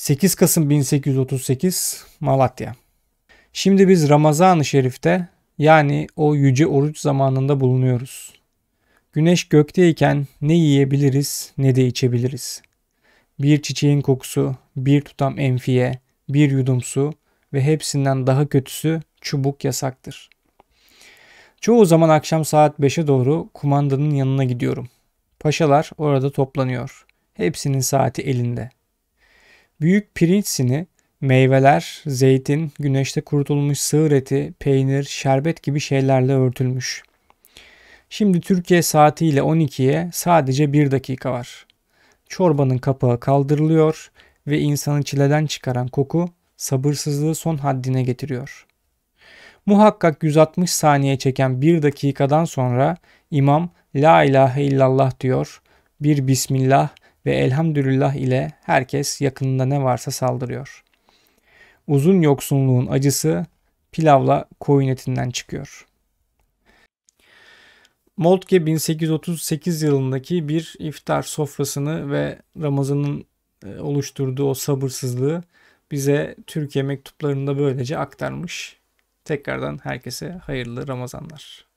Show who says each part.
Speaker 1: 8 Kasım 1838 Malatya. Şimdi biz Ramazan-ı Şerif'te yani o yüce oruç zamanında bulunuyoruz. Güneş gökteyken ne yiyebiliriz ne de içebiliriz. Bir çiçeğin kokusu, bir tutam enfiye, bir yudum su ve hepsinden daha kötüsü çubuk yasaktır. Çoğu zaman akşam saat 5'e doğru kumandanın yanına gidiyorum. Paşalar orada toplanıyor. Hepsinin saati elinde.'' Büyük pirinçsini meyveler, zeytin, güneşte kurutulmuş sığır eti, peynir, şerbet gibi şeylerle örtülmüş. Şimdi Türkiye saatiyle 12'ye sadece bir dakika var. Çorbanın kapağı kaldırılıyor ve insanı çileden çıkaran koku sabırsızlığı son haddine getiriyor. Muhakkak 160 saniye çeken bir dakikadan sonra imam La ilahe illallah diyor, bir bismillah ve elhamdülillah ile herkes yakınında ne varsa saldırıyor. Uzun yoksunluğun acısı pilavla koyun etinden çıkıyor. Moltke 1838 yılındaki bir iftar sofrasını ve Ramazan'ın e, oluşturduğu o sabırsızlığı bize Türkiye mektuplarında böylece aktarmış. Tekrardan herkese hayırlı Ramazanlar.